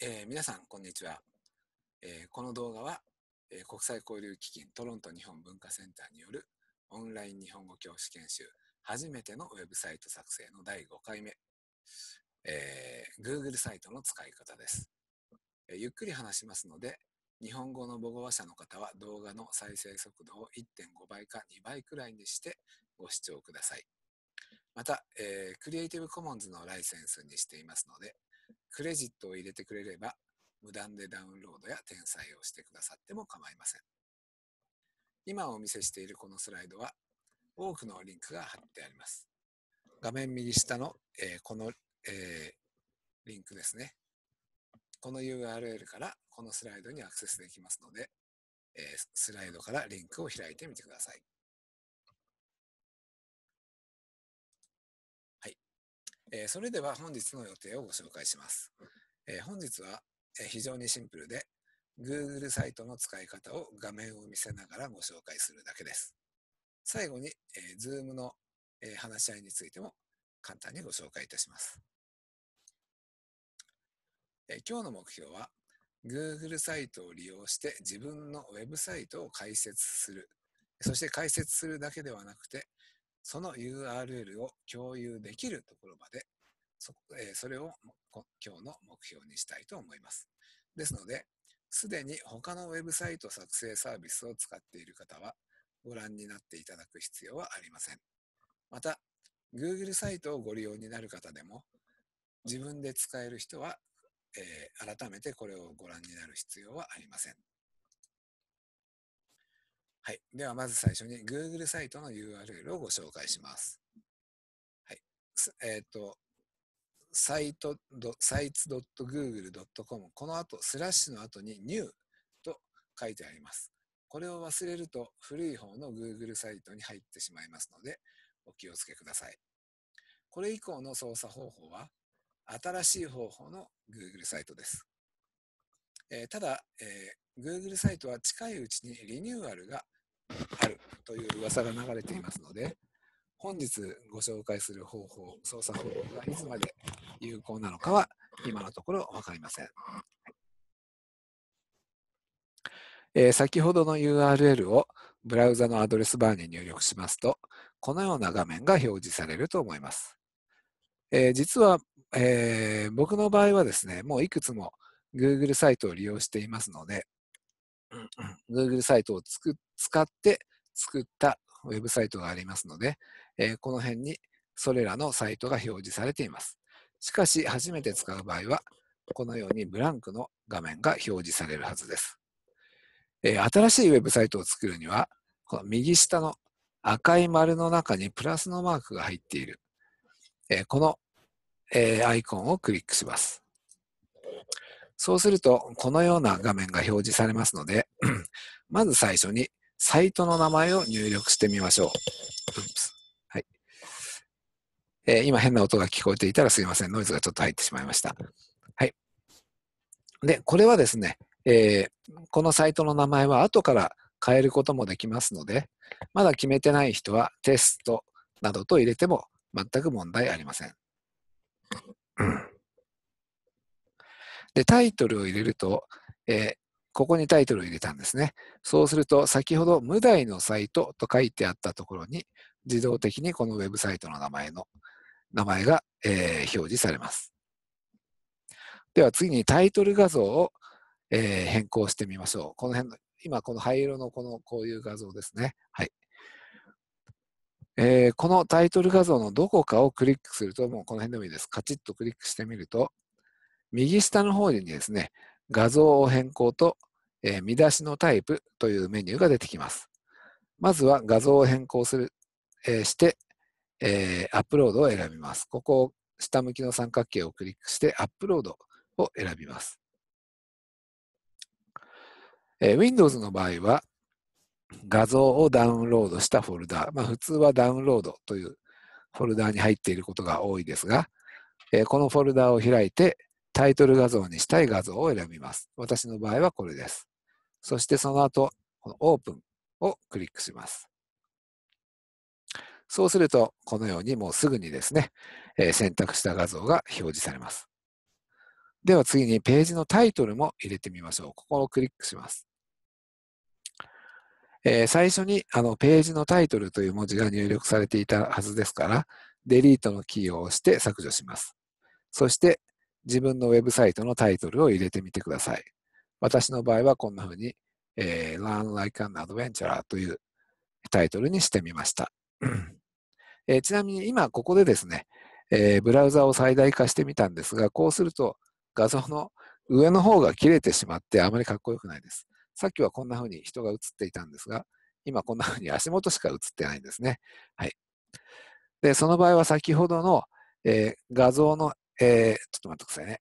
えー、皆さん、こんにちは。えー、この動画は、えー、国際交流基金トロント日本文化センターによるオンライン日本語教師研修、初めてのウェブサイト作成の第5回目、え Google サイトの使い方です、えゆっくり話しますので、日本語の母語話者の方は動画の再生速度を1.5倍か2倍くらいにしてご視聴ください。また、えー、クリエイティブコモンズのライセンスにしていますので、クレジットを入れてくれれば、無断でダウンロードや転載をしてくださっても構いません。今お見せしているこのスライドは、多くのリンクが貼ってあります。画面右下の、えー、この、えー、リンクですね。この URL からこのスライドにアクセスできますので、えー、スライドからリンクを開いてみてください。えー、それでは本日の予定をご紹介します。えー、本日は、え非常にシンプルで、Google サイトの使い方を画面を見せながらご紹介するだけです。最後に、えー、Zoom の、え話し合いについても簡単にご紹介いたします。え今日の目標は、Google サイトを利用して自分のウェブサイトを開設する。そして開設するだけではなくて、その URL を共有できるところまで、そ,、えー、それを今日の目標にしたいと思います。ですので、すでに他のウェブサイト作成サービスを使っている方は、ご覧になっていただく必要はありません。また、Google サイトをご利用になる方でも、自分で使える人は、えー、改めてこれをご覧になる必要はありません。はい。では、まず最初に Google サイトの URL をご紹介します。はい。えっ、ー、と、サイト、サイツ .google.com この後、スラッシュの後に new と書いてあります。これを忘れると古い方の Google サイトに入ってしまいますので、お気をつけください。これ以降の操作方法は、新しい方法の Google サイトです。えー、ただ、えー、Google サイトは近いうちにリニューアルがあるという噂が流れていますので、本日ご紹介する方法、操作方法がいつまで有効なのかは今のところ分かりません。えー、先ほどの URL をブラウザのアドレスバーに入力しますと、このような画面が表示されると思います。えー、実は、えー、僕の場合はですね、もういくつも Google サイトを利用していますので、Google サイトを使って作ったウェブサイトがありますので、えー、この辺にそれらのサイトが表示されています。しかし、初めて使う場合は、このようにブランクの画面が表示されるはずです。えー、新しいウェブサイトを作るには、この右下の赤い丸の中にプラスのマークが入っている、えー、この、えー、アイコンをクリックします。そうすると、このような画面が表示されますので、まず最初にサイトの名前を入力してみましょう。はいえー、今変な音が聞こえていたらすいません。ノイズがちょっと入ってしまいました。はい。で、これはですね、えー、このサイトの名前は後から変えることもできますので、まだ決めてない人はテストなどと入れても全く問題ありません。うんで、タイトルを入れると、えー、ここにタイトルを入れたんですね。そうすると、先ほど無題のサイトと書いてあったところに、自動的にこのウェブサイトの名前の、名前が、えー、表示されます。では次にタイトル画像を、えー、変更してみましょう。この辺の、今この灰色のこの、こういう画像ですね。はい。えー、このタイトル画像のどこかをクリックすると、もうこの辺でもいいです。カチッとクリックしてみると、右下の方にですね、画像を変更と、えー、見出しのタイプというメニューが出てきます。まずは画像を変更する、えー、して、えー、アップロードを選びます。ここを下向きの三角形をクリックしてアップロードを選びます。え Windows の場合は画像をダウンロードしたフォルダまあ、普通はダウンロードというフォルダに入っていることが多いですが、えこのフォルダを開いて、タイトル画像にしたい画像を選びます。私の場合はこれです。そしてその後、このオープンをクリックします。そうすると、このようにもうすぐにですね、えー、選択した画像が表示されます。では次にページのタイトルも入れてみましょう。ここをクリックします。えー、最初にあのページのタイトルという文字が入力されていたはずですから、デリートのキーを押して削除します。そして自分のウェブサイトのタイトルを入れてみてください。私の場合はこんな風に、えー、Learn Like an Adventurer というタイトルにしてみました。えー、ちなみに今ここでですね、えー、ブラウザを最大化してみたんですが、こうすると画像の上の方が切れてしまってあまりかっこよくないです。さっきはこんな風に人が映っていたんですが、今こんな風に足元しか映ってないんですね。はい。で、その場合は先ほどの、えー、画像のえー、ちょっと待ってくださいね。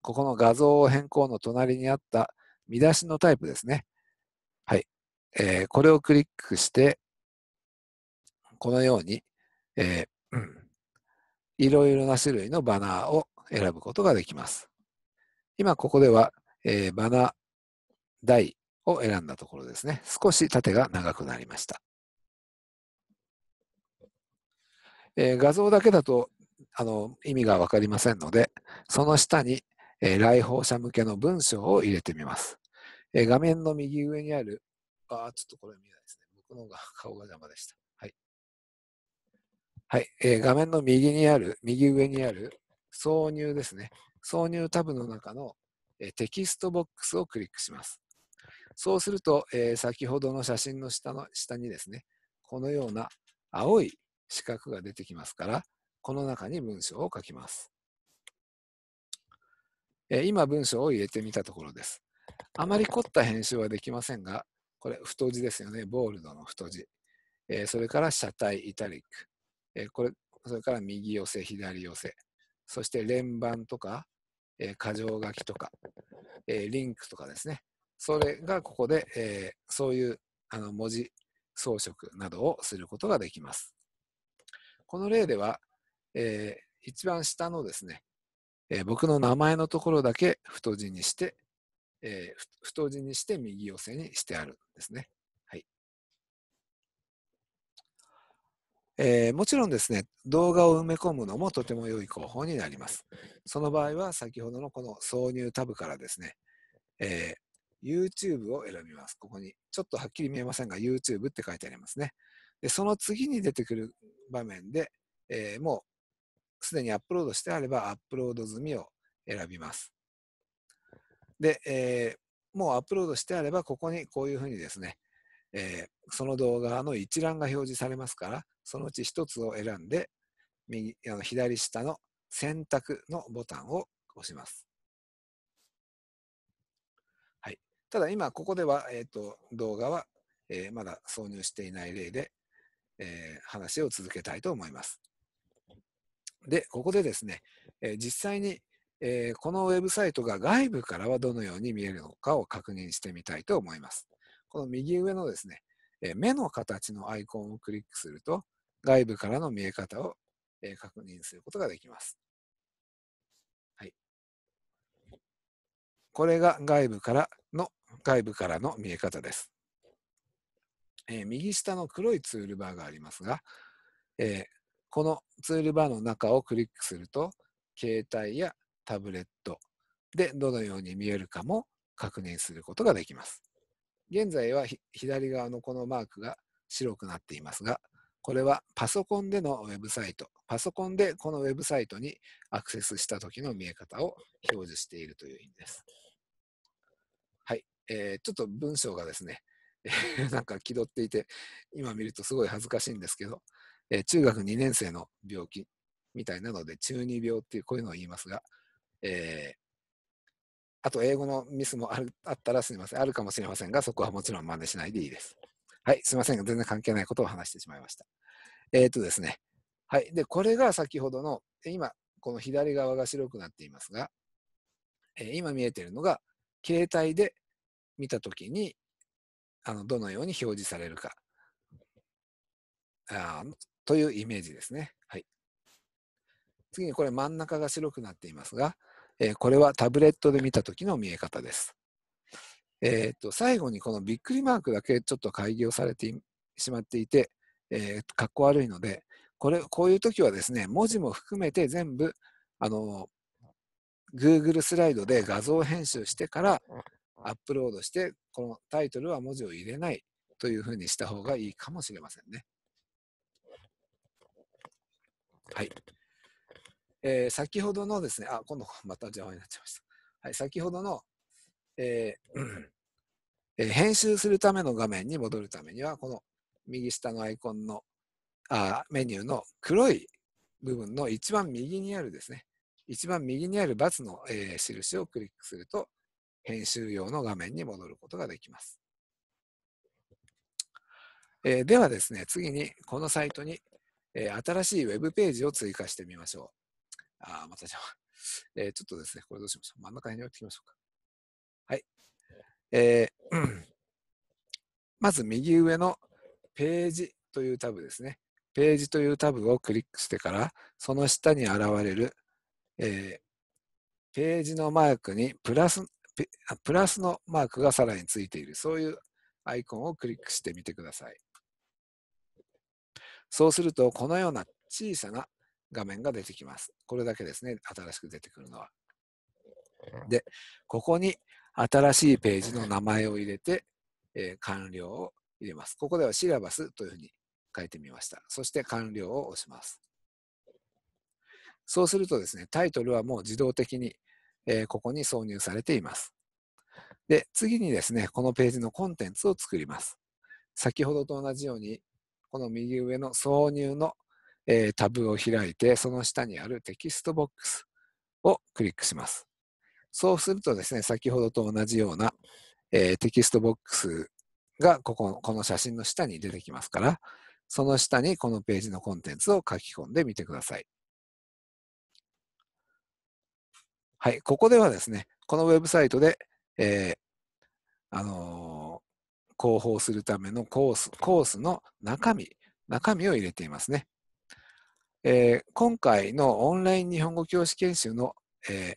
ここの画像変更の隣にあった見出しのタイプですね。はい。えー、これをクリックして、このように、えー、いろいろな種類のバナーを選ぶことができます。今ここでは、えー、バナー台を選んだところですね。少し縦が長くなりました。えー、画像だけだとあの意味が分かりませんので、その下に、えー、来訪者向けの文章を入れてみます。えー、画面の右上にある、あちょっとこれ見えないですね。僕のが顔が邪魔でした。はい。はい、えー、画面の右にある、右上にある、挿入ですね。挿入タブの中の、えテキストボックスをクリックします。そうすると、え先ほどの写真の下の下にですね、このような青い四角が出てきますから、この中に文章を書きます。え今文章を入れてみたところです。あまり凝った編集はできませんが、これ太字ですよね。ボールドの太字。えそれから車体イタリック。えこれ、それから右寄せ、左寄せ。そして連番とか、え過剰書きとか、えリンクとかですね。それがここで、えそういうあの文字装飾などをすることができます。この例では、えー、一番下のですね、えー、僕の名前のところだけ太字にして、えー、太字にして右寄せにしてあるんですね。はいえー、もちろんですね、動画を埋め込むのもとても良い方法になります。その場合は先ほどのこの挿入タブからですね、えー、YouTube を選びます。ここに。ちょっとはっきり見えませんが、YouTube って書いてありますね。でその次に出てくる場面で、えー、もすでにアップロードしてあればアップロード済みを選びます。で、えー、もうアップロードしてあればここにこういうふうにですね、えー、その動画の一覧が表示されますから、そのうち1つを選んで、右あの左下の選択のボタンを押します。はい、ただ今ここでは、えーと、と動画は、えー、まだ挿入していない例で、えー、話を続けたいと思います。で、ここでですね、え実際に、えこのウェブサイトが外部からはどのように見えるのかを確認してみたいと思います。この右上のですね、え目の形のアイコンをクリックすると、外部からの見え方を、え確認することができます。はい。これが外部からの、外部からの見え方です。え右下の黒いツールバーがありますが、えこのツールバーの中をクリックすると、携帯やタブレットでどのように見えるかも確認することができます。現在は左側のこのマークが白くなっていますが、これはパソコンでのウェブサイト、パソコンでこのウェブサイトにアクセスした時の見え方を表示しているという意味です。はい、えー、ちょっと文章がですね、なんか気取っていて、今見るとすごい恥ずかしいんですけど、えー、中学2年生の病気みたいなので、中二病っていう、こういうのを言いますが、えー、あと英語のミスもあるあったらすみません、あるかもしれませんが、そこはもちろん真似しないでいいです。はい、すみませんが、全然関係ないことを話してしまいました。えっ、ー、とですね、はい、で、これが先ほどの、今、この左側が白くなっていますが、えー、今見えているのが、携帯で見たときに、あの、どのように表示されるか。あというイメージですね。はい、次にこれ真ん中が白くなっていますが、えー、これはタブレットで見た時の見え方です。えー、と最後にこのびっくりマークだけちょっと開業されてしまっていて、えー、かっこ悪いのでこれこういう時はですね文字も含めて全部あの Google スライドで画像編集してからアップロードしてこのタイトルは文字を入れないというふうにした方がいいかもしれませんね。はい。えー、先ほどのですね、あ、今度また邪魔になっちゃいました。はい、先ほどの、えー、う んえー、編集するための画面に戻るためには、この右下のアイコンのあメニューの黒い部分の一番右にあるですね、一番右にある×の、えー、印をクリックすると、編集用の画面に戻ることができます。えー、ではですね、次にこのサイトにえー、新しいウェブページを追加してみましょう。あ、またじゃあ、えー、ちょっとですね、これどうしましょう。真ん中に置いてきましょうか。はい。えー、まず右上のページというタブですね。ページというタブをクリックしてから、その下に現れる、えー、ページのマークにプラス、プラスのマークがさらについている、そういうアイコンをクリックしてみてください。そうすると、このような小さな画面が出てきます。これだけですね、新しく出てくるのは。で、ここに新しいページの名前を入れて、えー、完了を入れます。ここではシラバスというふうに書いてみました。そして完了を押します。そうするとですね、タイトルはもう自動的に、えー、ここに挿入されています。で、次にですね、このページのコンテンツを作ります。先ほどと同じように、この右上の挿入の、えー、タブを開いて、その下にあるテキストボックスをクリックします。そうするとですね、先ほどと同じような、えー、テキストボックスがここ、この写真の下に出てきますから、その下にこのページのコンテンツを書き込んでみてください。はい、ここではですね、このウェブサイトで、えー、あのー広報するためのコース、コースの中身、中身を入れていますね。えー、今回のオンライン日本語教師研修の、えー、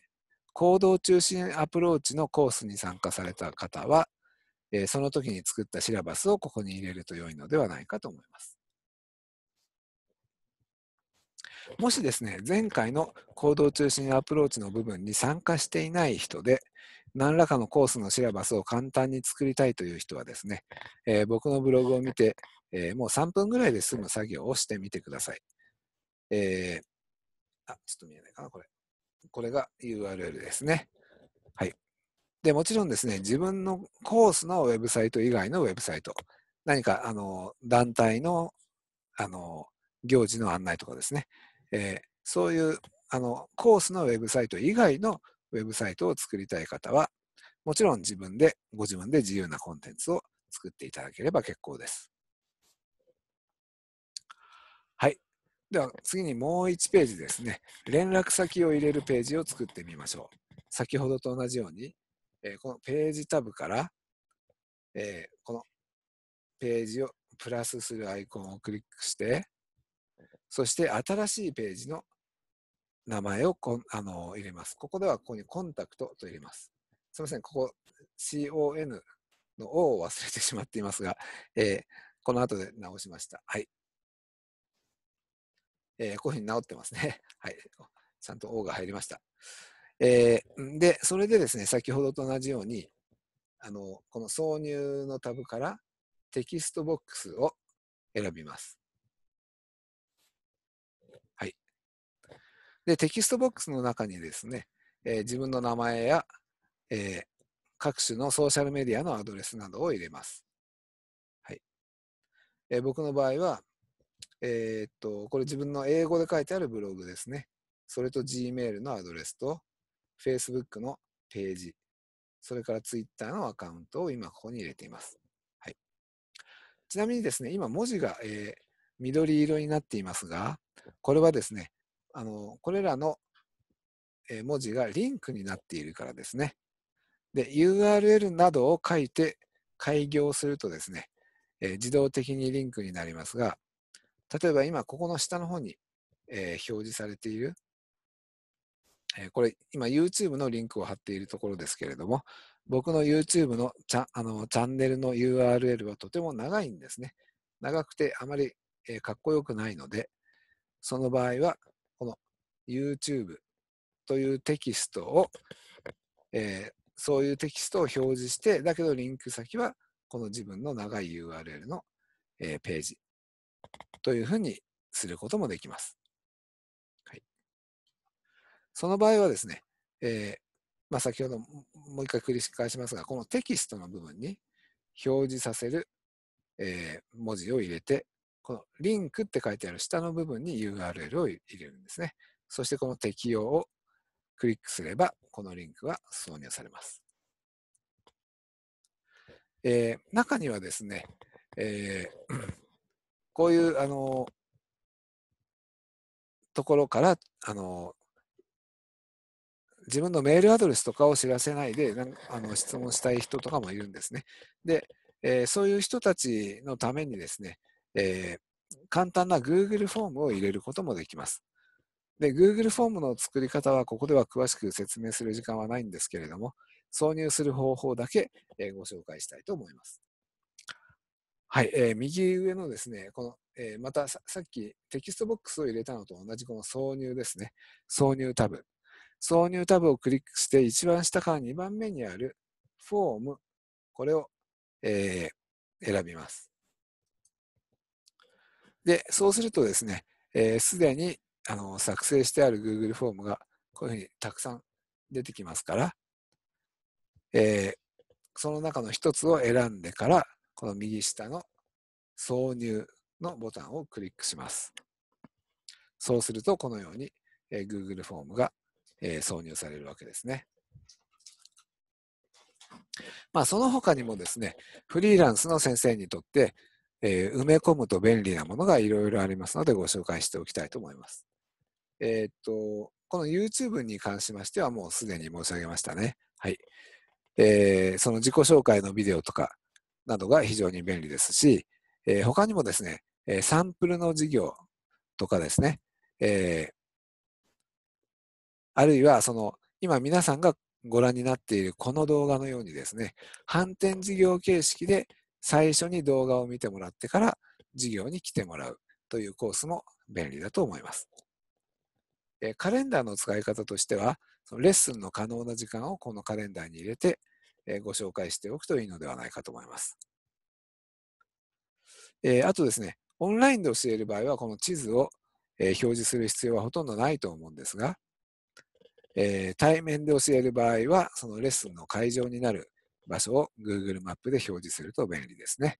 行動中心アプローチのコースに参加された方は、えー、その時に作ったシラバスをここに入れると良いのではないかと思います。もしですね、前回の行動中心アプローチの部分に参加していない人で、何らかのコースのシラバスを簡単に作りたいという人はですね、えー、僕のブログを見て、えー、もう3分ぐらいで済む作業をしてみてください。えー、あ、ちょっと見えないかな、これ。これが URL ですね。はい。で、もちろんですね、自分のコースのウェブサイト以外のウェブサイト、何か、あの、団体の、あの、行事の案内とかですね、えー、そういう、あの、コースのウェブサイト以外のウェブサイトを作りたい方は、もちろん自分で、ご自分で自由なコンテンツを作っていただければ結構です。はい。では次にもう1ページですね。連絡先を入れるページを作ってみましょう。先ほどと同じように、えー、このページタブから、えー、このページをプラスするアイコンをクリックして、そして新しいページの名前をこあの入れます。ここではここにコンタクトと入れます。すみません、ここ CON の O を忘れてしまっていますが、えー、この後で直しました。はい。えー、こういうふうに直ってますね。はい。ちゃんと O が入りました。えー、で、それでですね、先ほどと同じように、あの、この挿入のタブからテキストボックスを選びます。で、テキストボックスの中にですね、えー、自分の名前や、えー、各種のソーシャルメディアのアドレスなどを入れます。はい。えー、僕の場合は、えー、っと、これ自分の英語で書いてあるブログですね。それと Gmail のアドレスと、Facebook のページ、それから Twitter のアカウントを今ここに入れています。はい。ちなみにですね、今文字が、えー、緑色になっていますが、これはですね、あのこれらの文字がリンクになっているからですね。で、URL などを書いて開業するとですね、え自動的にリンクになりますが、例えば今、ここの下の方に、えー、表示されている、えこれ、今 YouTube のリンクを貼っているところですけれども、僕の YouTube のチャあのチャンネルの URL はとても長いんですね。長くてあまり、えかっこよくないので、その場合はこの YouTube というテキストを、えー、そういうテキストを表示して、だけどリンク先はこの自分の長い URL の、えー、ページというふうにすることもできます。はい、その場合はですね、えーまあ、先ほどもう一回繰り返しますが、このテキストの部分に表示させる、えー、文字を入れて、このリンクって書いてある下の部分に URL を入れるんですね。そしてこの適用をクリックすれば、このリンクが挿入されます。えー、中にはですね、えー、こういう、あの、ところから、あの、自分のメールアドレスとかを知らせないで、なんあの質問したい人とかもいるんですね。で、えー、そういう人たちのためにですね、えー、簡単な Google フォームを入れることもできます。で、Google フォームの作り方はここでは詳しく説明する時間はないんですけれども、挿入する方法だけ、えご紹介したいと思います。はい、えー、右上のですね、この、えー、またさっきテキストボックスを入れたのと同じこの挿入ですね、挿入タブ。挿入タブをクリックして一番下から2番目にあるフォーム、これを、えー、選びます。で、そうするとですね、す、えー、で、にあの作成してある Google フォームがこういうふうにたくさん出てきますから、えー、その中の一つを選んでから、この右下の挿入のボタンをクリックします。そうすると、このように、えー、Google フォームが、えー、挿入されるわけですね。まあ、その他にもですね、フリーランスの先生にとってえー、埋め込むと便利なものがいろいろありますのでご紹介しておきたいと思います。えー、っと、この YouTube に関しましてはもうすでに申し上げましたね。はい。えー、その自己紹介のビデオとかなどが非常に便利ですし、えー、他にもですね、えサンプルの授業とかですね、えあるいはその今皆さんがご覧になっているこの動画のようにですね、反転事業形式で最初に動画を見てもらってから授業に来てもらうというコースも便利だと思います。えカレンダーの使い方としては、そのレッスンの可能な時間をこのカレンダーに入れて、えご紹介しておくといいのではないかと思います。えあとですね、オンラインで教える場合は、この地図を、え表示する必要はほとんどないと思うんですが、え対面で教える場合は、そのレッスンの会場になる場所を Google マップで表示すると便利ですね。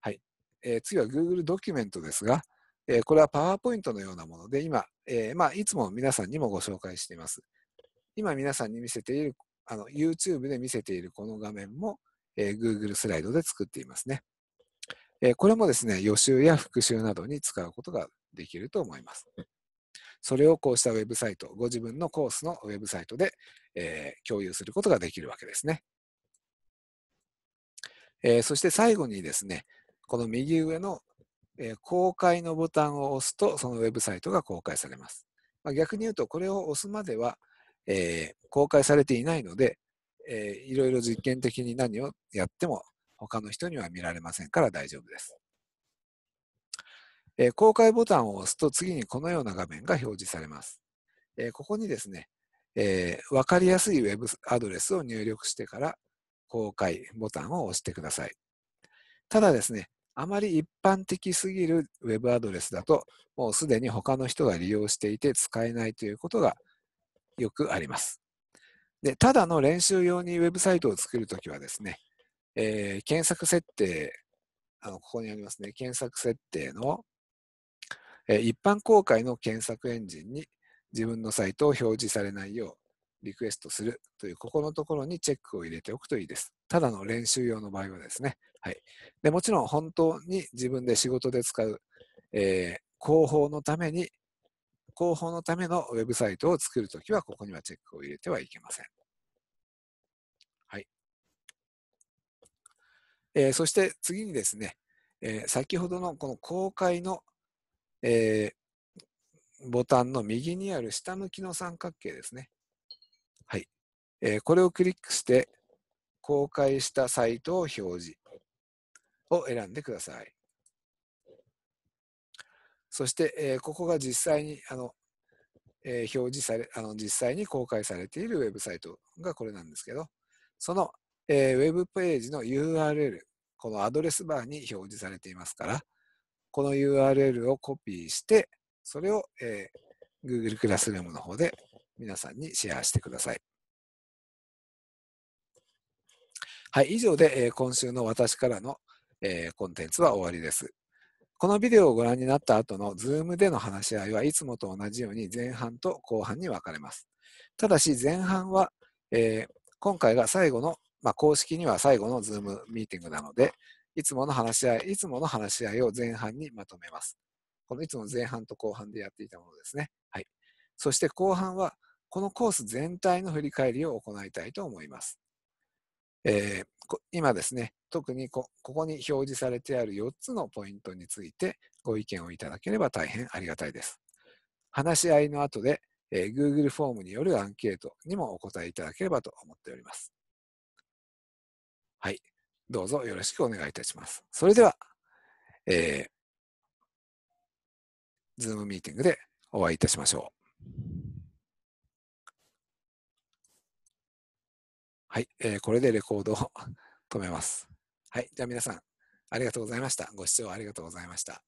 はい。えー、次は Google ドキュメントですが、えー、これは PowerPoint のようなもので、今、えー、まあ、いつも皆さんにもご紹介しています。今皆さんに見せている、あの、YouTube で見せているこの画面も、えー、Google スライドで作っていますね。えこれもですね、予習や復習などに使うことができると思います。それをこうしたウェブサイト、ご自分のコースのウェブサイトでえー、共有することができるわけですね。えー、そして最後にですね、この右上の、えー、公開のボタンを押すと、そのウェブサイトが公開されます。まあ、逆に言うと、これを押すまでは、えー、公開されていないので、えー、いろいろ実験的に何をやっても他の人には見られませんから大丈夫です。えー、公開ボタンを押すと次にこのような画面が表示されます。えー、ここにですね、えー、分かりやすいウェブアドレスを入力してから公開ボタンを押してください。ただですね、あまり一般的すぎるウェブアドレスだと、もうすでに他の人が利用していて使えないということがよくあります。でただの練習用にウェブサイトを作るときはですね、えー、検索設定あの、ここにありますね、検索設定の、えー、一般公開の検索エンジンに自分のサイトを表示されないようリクエストするというここのところにチェックを入れておくといいです。ただの練習用の場合はですね。はい、でもちろん本当に自分で仕事で使う、えー、広報のために広報のためのウェブサイトを作るときはここにはチェックを入れてはいけません。はい。えー、そして次にですね、えー、先ほどのこの公開の、えー、ボタンの右にある下向きの三角形ですね。はい。えー、これをクリックして、公開したサイトを表示を選んでください。そして、えー、ここが実際にあの、えー、表示されあの、実際に公開されているウェブサイトがこれなんですけど、その、えー、ウェブページの URL、このアドレスバーに表示されていますから、この URL をコピーして、それを、えー、Google クラスルームの方で皆さんにシェアしてください。はい、以上で、えー、今週の私からの、えー、コンテンツは終わりです。このビデオをご覧になった後の Zoom での話し合いはいつもと同じように前半と後半に分かれます。ただし前半は、えー、今回が最後の、まあ、公式には最後の Zoom ミーティングなので、いつもの話し合い、いつもの話し合いを前半にまとめます。このいつも前半と後半でやっていたものですね。はい。そして後半は、このコース全体の振り返りを行いたいと思います。えー、今ですね、特にここに表示されてある4つのポイントについてご意見をいただければ大変ありがたいです。話し合いの後で、えー、Google フォームによるアンケートにもお答えいただければと思っております。はい。どうぞよろしくお願いいたします。それでは、えー、ズームミーティングでお会いいたしましょう。はい、えー、これでレコードを止めます。はい、じゃあ皆さん、ありがとうございました。ご視聴ありがとうございました。